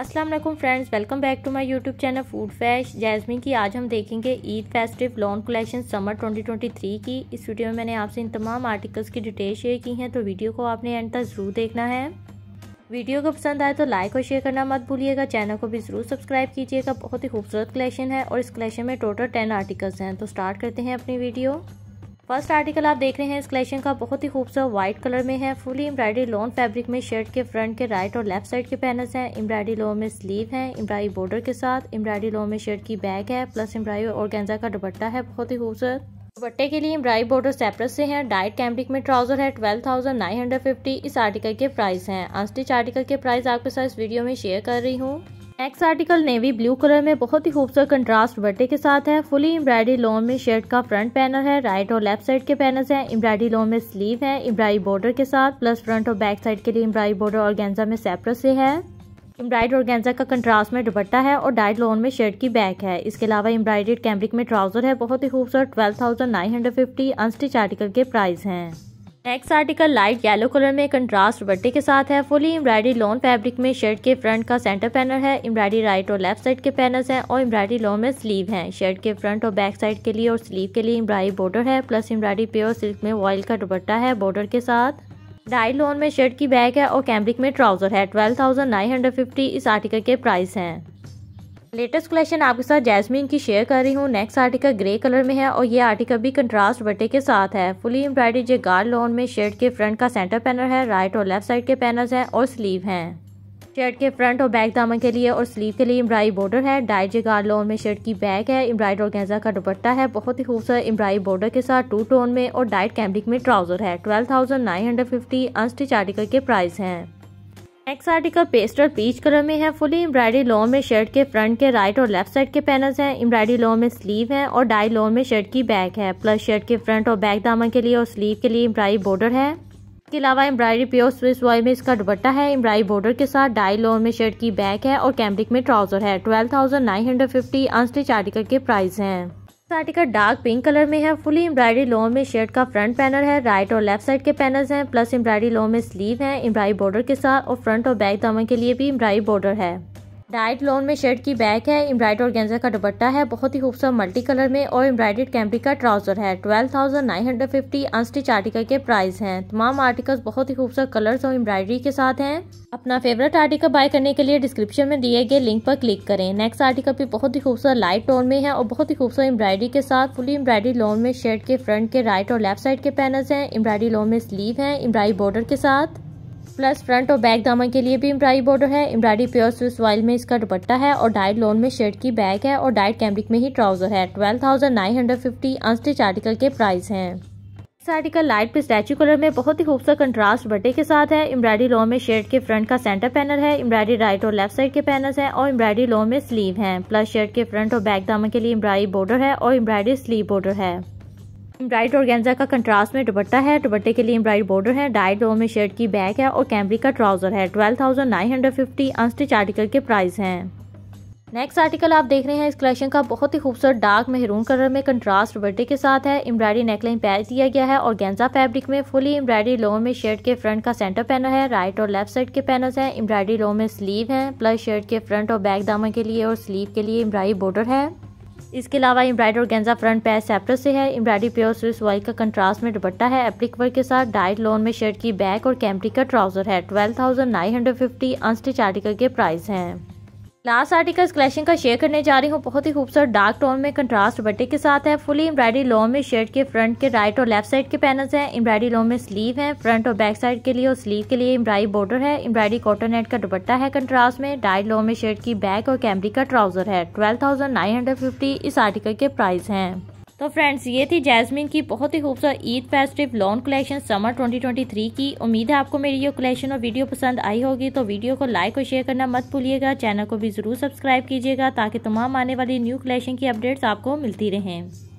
अस्सलाम वालेकुम friends welcome back to my YouTube channel food fash Jasmine की आज हम देखेंगे Eid festive lawn collection summer 2023 की इस वीडियो में मैंने आपसे इन तमाम आर्टिकल्स की डिटेल शेयर की हैं तो वीडियो को आपने एंड तक ज़रूर देखना है वीडियो को पसंद आए तो लाइक और शेयर करना मत भूलिएगा चैनल को भी ज़रूर सब्सक्राइब कीजिएगा बहुत ही खूबसूरत कलेक्शन है और इस कलेक्शन में टोटल टेन आर्टिकल्स हैं तो स्टार्ट करते हैं अपनी वीडियो फर्स्ट आर्टिकल आप देख रहे हैं इस कलेक्शन का बहुत ही खूबसूरत व्हाइट कलर में है फुली एम्ब्रॉयडरी लॉन फैब्रिक में शर्ट के फ्रंट के राइट और लेफ्ट साइड के पैनल्स हैं एम्ब्रॉयडरी लॉन में स्लीव है एम्ब्रॉयडरी बॉर्डर के साथ एम्ब्रॉयडरी लॉन में शर्ट की बैग है प्लस एम्ब्रॉयडरी और गेंजा का दुपट्टा है बहुत ही खूबसूरत दुपट्टे के लिए एम्ब्रॉयडरी बॉर्डर सेपरेट से है डाइट कैम्ब्रिक में ट्राउजर है फिफ्टी इस आर्टिकल के प्राइस है अनस्टिच आर्टिकल के प्राइस आपके साथ इस वीडियो में शेयर कर रही हूँ next article navy blue colour में बहुत ही खूबसूरत कंट्रास्ट बटे के साथ है फुली एम्ब्रॉयडरी लॉन में शर्ट का फ्रंट पैनल है राइट और लेफ्ट साइड के पैनल्स हैं एम्ब्रॉयडरी लॉन में स्लीव है एम्ब्रॉयडरी बॉर्डर के साथ प्लस फ्रंट और बैक साइड के लिए एम्ब्रॉयडरी बॉर्डर और गेंजा में सेपरेट से है और गेंजा का कंट्रास्ट में दुपट्टा है और डाइट लोन में शर्ट की बैक है इसके अलावा एम्ब्राइडेड कैमरिक में ट्राउजर है बहुत ही खूबसूरत twelve thousand nine hundred fifty unstitch article के प्राइस हैं next article light yellow colour में कंट्रास्ट बट्टे के साथ है फुली एम्ब्रायडरी लॉन फैब्रिक में शर्ट के फ्रंट का सेंटर पैनल है एम्ब्रायडरी राइट और लेफ्ट साइड के पैनल्स हैं और एम्ब्रायडरी लॉन में स्लीव हैं शर्ट के फ्रंट और बैक साइड के लिए और स्लीव के लिए एम्ब्रायडरी बॉर्डर है प्लस एम्ब्रायडरी प्योर सिल्क में वॉइल का दुपट्टा है बॉर्डर के साथ डाई लॉन में शर्ट की बैग है और कैम्ब्रिक में ट्राउजर है twelve thousand nine hundred fifty इस आर्टिकल के प्राइस हैं लेटेस्ट कलेक्शन आपके साथ जैस्मिन की शेयर कर रही हूँ नेक्स्ट आर्टिकल ग्रे कलर में है और ये आर्टिकल भी कंट्रास्ट बटे के साथ है फुली एम्ब्रॉयडेड ये गार्ड लॉन में शर्ट के फ्रंट का सेंटर पैनल है राइट और लेफ्ट साइड के पैनल्स हैं और स्लीव हैं शर्ट के फ्रंट और बैक दामन के लिए और स्लीव के लिए एम्ब्राई बॉर्डर है डाइट जे गार्ड लॉन में शर्ट की बैक है एम्ब्राइड और गेंजा का दुपट्टा है बहुत ही खूबसूरत एम्ब्राई बॉर्डर के साथ टू टोन में और डाइट कैम्ब्रिक में ट्राउजर है twelve thousand nine hundred fifty unstitch article के प्राइस हैं नेक्स्ट आर्टिकल और पीच कलर में है फुली एम्ब्रायडरी लॉ में शर्ट के फ्रंट के राइट और लेफ्ट साइड के पैनल्स हैं एम्ब्रायडरी लॉ में स्लीव है और डाई लॉ में शर्ट की बैक है प्लस शर्ट के फ्रंट और बैक दामन के लिए और स्लीव के लिए एम्ब्रायडरी बॉर्डर है इसके अलावा एम्ब्रॉयडरी प्योर स्विस वॉय में इसका दुपट्टा है एम्ब्रायडरी बॉर्डर के साथ डाई लॉ में शर्ट की बैक है और कैम्ब्रिक में ट्राउजर है twelve thousand nine hundred fifty unstitch article के प्राइस हैं next article dark pink colour में है फुली एम्ब्रॉयडरी लॉन्ग में शर्ट का फ्रंट पैनल है राइट और लेफ्ट साइड के पैनल्स हैं प्लस एम्ब्रॉयडरी लॉन में स्लीव है एम्ब्रॉयडरी बॉर्डर के साथ और फ्रंट और बैक दामन के लिए भी एम्ब्रॉयडरी बॉर्डर है डाइट लोन में शर्ट की बैक है एम्ब्राइड और गेंजा का दुपट्टा है बहुत ही खूबसूरत मल्टी कलर में और एम्ब्राइडेड कैमरी का ट्राउजर है twelve thousand nine hundred fifty unstitch article के प्राइस हैं तमाम आर्टिकल्स बहुत ही खूबसूरत कलर्स और एम्ब्रॉयडरी के साथ हैं अपना फेवरेट आर्टिकल बाय करने के लिए डिस्क्रिप्शन में दिए गए लिंक पर क्लिक करें नेक्स्ट आर्टिकल भी बहुत ही खूबसूरत लाइट टोन में है और बहुत ही खूबसूरत एम्ब्रॉयडरी के साथ फुली एम्ब्रॉयडरी लोन में शर्ट के फ्रंट के राइट और लेफ्ट साइड के पैनल्स हैं एम्ब्रॉयडरी लोन में स्लीव है एम्ब्रॉयडरी बॉर्डर के साथ प्लस फ्रंट और बैक दामन के लिए भी एम्ब्रायरी बॉर्डर है एम्ब्रायरी प्योर स्विस वाइल में इसका दुपट्टा है और डाइट लोन में शर्ट की बैग है और डाइट कैमरिक में ही ट्राउजर है twelve thousand nine hundred fifty unstitch article के प्राइस हैं इस आर्टिकल लाइट पिस्टैची कलर में बहुत ही खूबसूरत कंट्रास्ट बटे के साथ है एम्ब्रायडरी लॉन में शर्ट के फ्रंट का सेंटर पैनल है एम्ब्रायडरी राइट और लेफ्ट साइड के पैनल्स हैं और एम्ब्रायडरी लॉन में स्लीव हैं प्लस शर्ट के फ्रंट और बैक दामन के लिए एम्ब्रायडरी बॉर्डर है और एम्ब्रायडरी स्लीव बॉर्डर है एम्ब्राइड गेंजा का कंट्रास्ट में दुपट्टा है दुपट्टे के लिए एम्ब्राइड बॉर्डर है डाइट डो में शर्ट की बैक है और कैमरी का ट्राउजर है twelve thousand nine hundred fifty unstitch article के प्राइस हैं नेक्स्ट आर्टिकल आप देख रहे हैं इस कलेक्शन का बहुत ही खूबसूरत डार्क मेहरून कलर में कंट्रास्ट बर्थडे के साथ है एम्ब्रायडरी नेकलाइन पैच दिया गया है और गेंजा फैब्रिक में फुली एम्ब्रायडरी लो में शर्ट के फ्रंट का सेंटर पैनल है राइट और लेफ्ट साइड के पैनल्स हैं एम्ब्रायडरी लो में स्लीव है प्लस शर्ट के फ्रंट और बैक दामन के लिए और स्लीव के लिए एम्ब्रायडरी बॉर्डर है इसके अलावा एम्ब्राइड और गेंजा फ्रंट पैर सेपरेट से है एम्ब्राइडरी प्योर स्विस वाइट का कंट्रास्ट में दुपट्टा है एप्लिक वर्क के साथ डाइट लोन में शर्ट की बैक और कैमरी का ट्राउजर है twelve thousand nine hundred fifty unstitch article के प्राइस हैं लास्ट आर्टिकल्स क्लैशिंग का शेयर करने जा रही हूँ बहुत ही खूबसूरत डार्क टोन में कंट्रास्ट बटे के साथ है फुली एम्ब्रॉडरी लॉ में शर्ट के फ्रंट के राइट और लेफ्ट साइड के पैनल्स हैं एम्ब्रॉयडरी लॉ में स्लीव है फ्रंट और बैक साइड के लिए और स्लीव के लिए एम्ब्रॉयडरी बॉर्डर है एम्ब्रॉयडरी कॉटन नेट का दुपट्टा है कंट्रास्ट में डाइट लॉ में शर्ट की बैक और कैमरी का ट्राउजर है ट्वेल्व इस आर्टिकल के प्राइस हैं तो फ्रेंड्स ये थी जैस्मिन की बहुत ही खूबसूरत Eid festive lawn collection summer 2023 की उम्मीद है आपको मेरी ये कलेक्शन और वीडियो पसंद आई होगी तो वीडियो को लाइक और शेयर करना मत भूलिएगा चैनल को भी ज़रूर सब्सक्राइब कीजिएगा ताकि तमाम आने वाली न्यू कलेक्शन की अपडेट्स आपको मिलती रहें